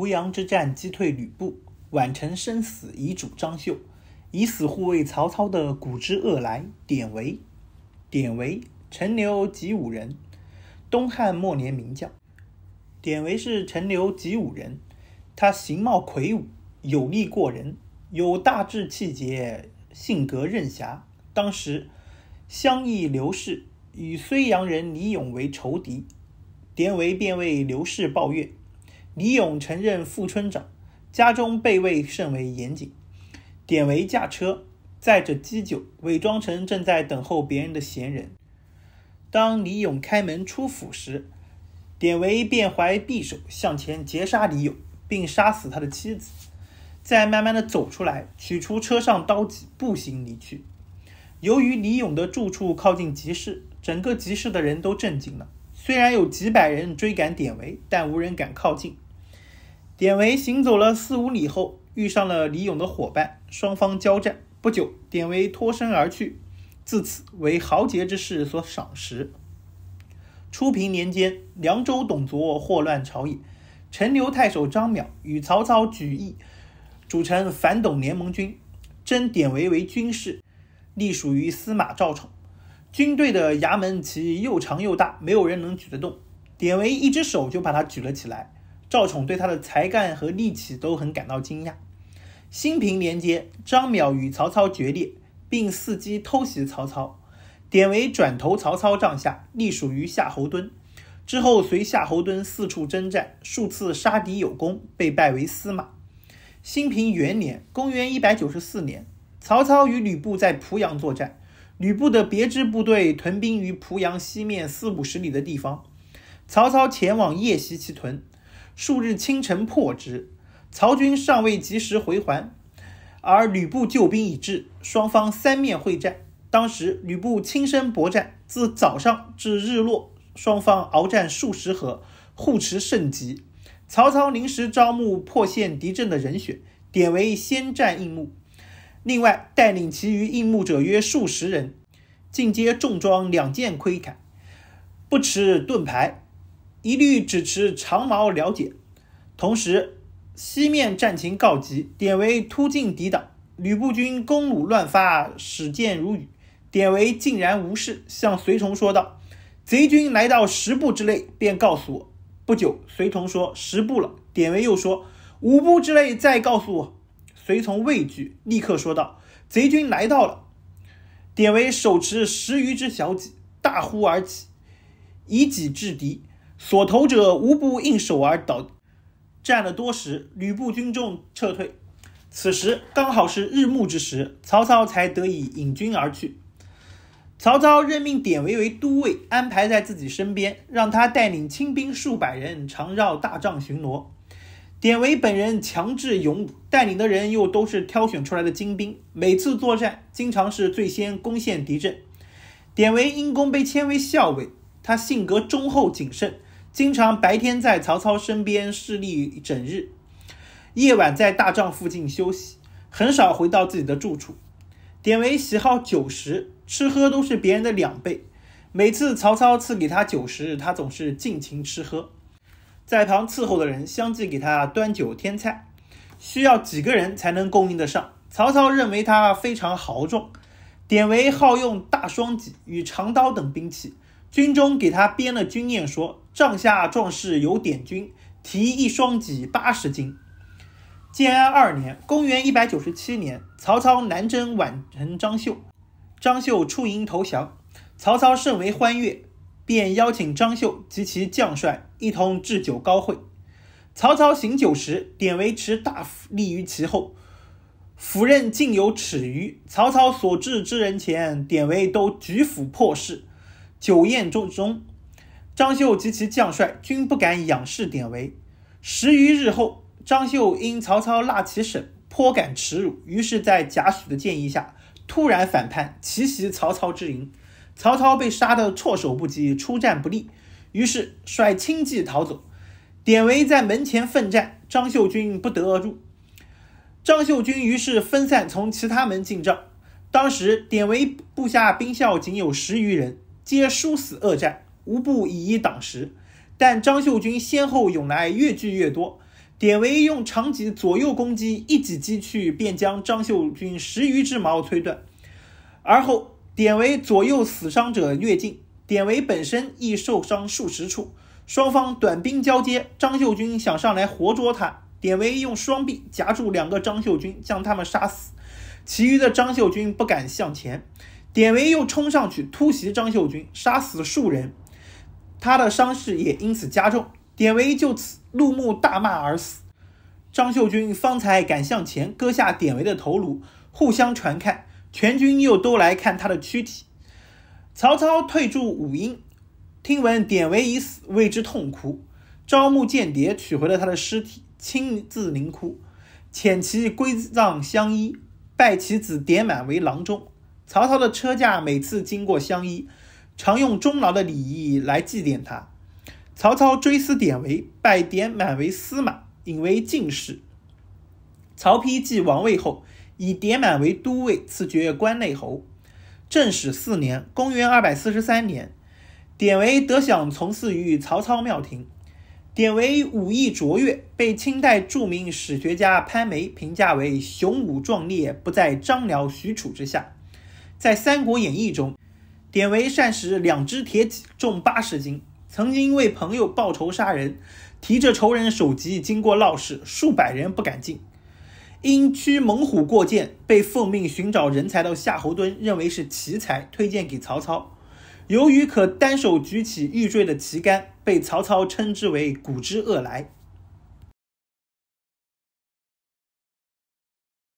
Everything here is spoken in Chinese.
濮阳之战击退吕布，宛城生死遗主张绣，以死护卫曹操的古之恶来，典韦。典韦，陈留己五人，东汉末年名将。典韦是陈留己五人，他形貌魁梧，有力过人，有大志气节，性格任侠。当时相议刘氏，与睢阳人李勇为仇敌，典韦便为刘氏抱怨。李勇曾任副村长，家中备位甚为严谨。典韦驾车载着鸡酒，伪装成正在等候别人的闲人。当李勇开门出府时，典韦便怀匕首向前截杀李勇，并杀死他的妻子，再慢慢的走出来，取出车上刀戟，步行离去。由于李勇的住处靠近集市，整个集市的人都震惊了。虽然有几百人追赶典韦，但无人敢靠近。典韦行走了四五里后，遇上了李咏的伙伴，双方交战。不久，典韦脱身而去，自此为豪杰之士所赏识。初平年间，凉州董卓祸乱朝野，陈留太守张邈与曹操举义，组成反董联盟军，征典韦为军士，隶属于司马赵宠。军队的衙门旗又长又大，没有人能举得动。典韦一只手就把它举了起来。赵宠对他的才干和力气都很感到惊讶。新平年间，张邈与曹操决裂，并伺机偷袭曹操。典韦转投曹操帐下，隶属于夏侯惇。之后随夏侯惇四处征战，数次杀敌有功，被拜为司马。新平元年（公元194年），曹操与吕布在濮阳作战。吕布的别支部队屯兵于濮阳西面四五十里的地方，曹操前往夜袭其屯，数日清晨破之。曹军尚未及时回还，而吕布救兵已至，双方三面会战。当时吕布亲身搏战，自早上至日落，双方鏖战数十合，互持甚急。曹操临时招募破陷敌阵的人选，典韦先战应募。另外，带领其余应募者约数十人，尽皆重装两件盔铠，不持盾牌，一律只持长矛了解。同时，西面战情告急，典韦突进抵挡，吕布军弓弩乱发，矢箭如雨。典韦竟然无视，向随从说道：“贼军来到十步之内，便告诉我。”不久，随从说：“十步了。”典韦又说：“五步之内，再告诉我。”随从畏惧，立刻说道：“贼军来到了！”典韦手持十余只小戟，大呼而起，以戟制敌，所投者无不应手而倒。战了多时，吕布军众撤退。此时刚好是日暮之时，曹操才得以引军而去。曹操任命典韦为都尉，安排在自己身边，让他带领亲兵数百人，常绕大帐巡逻。典韦本人强智勇武，带领的人又都是挑选出来的精兵，每次作战经常是最先攻陷敌阵。典韦因功被迁为校尉。他性格忠厚谨慎，经常白天在曹操身边侍立整日，夜晚在大帐附近休息，很少回到自己的住处。典韦喜好酒食，吃喝都是别人的两倍。每次曹操赐给他酒食，他总是尽情吃喝。在旁伺候的人相继给他端酒添菜，需要几个人才能供应得上？曹操认为他非常豪壮。典韦好用大双戟与长刀等兵器，军中给他编了军谚说：“帐下壮士有典军，提一双戟八十斤。”建安二年（公元197年），曹操南征宛城张绣，张绣出营投降，曹操甚为欢悦。便邀请张绣及其将帅一同置酒高会。曹操醒酒时，典韦持大斧立于其后，斧刃尽有尺余。曹操所至之人前，典韦都举斧破事。酒宴中，张绣及其将帅均不敢仰视典韦。十余日后，张绣因曹操纳其省，颇感耻辱，于是，在贾诩的建议下，突然反叛，奇袭曹操之营。曹操被杀得措手不及，出战不利，于是率亲骑逃走。典韦在门前奋战，张绣军不得而入。张绣军于是分散从其他门进帐。当时，典韦部下兵校仅有十余人，皆殊死恶战，无不以一挡十。但张绣军先后涌来，越聚越多。典韦用长戟左右攻击，一戟击去，便将张绣军十余只矛摧断，而后。典韦左右死伤者略近，典韦本身亦受伤数十处。双方短兵交接，张秀军想上来活捉他，典韦用双臂夹住两个张秀军，将他们杀死。其余的张秀军不敢向前，典韦又冲上去突袭张秀军，杀死数人，他的伤势也因此加重。典韦就此怒目大骂而死。张秀军方才敢向前，割下典韦的头颅，互相传看。全军又都来看他的躯体。曹操退驻五阴，听闻典韦已死，为之痛哭，招募间谍取回了他的尸体，亲自临哭，遣其归葬相依，拜其子典满为郎中。曹操的车驾每次经过相依，常用终老的礼仪来祭奠他。曹操追思典韦，拜典满为司马，引为进士。曹丕继王位后。以典满为都尉，赐爵关内侯。正始四年（公元二百四十三年），典韦得享，从祀于曹操庙庭。典韦武艺卓越，被清代著名史学家潘梅评价为“雄武壮烈，不在张辽、许褚之下”。在《三国演义》中，典韦善使两只铁戟，重八十斤，曾经为朋友报仇杀人，提着仇人首级经过闹市，数百人不敢进，因驱猛虎过涧，被奉命寻找人才的夏侯惇认为是奇才，推荐给曹操。由于可单手举起玉坠的旗杆，被曹操称之为“古之恶来”。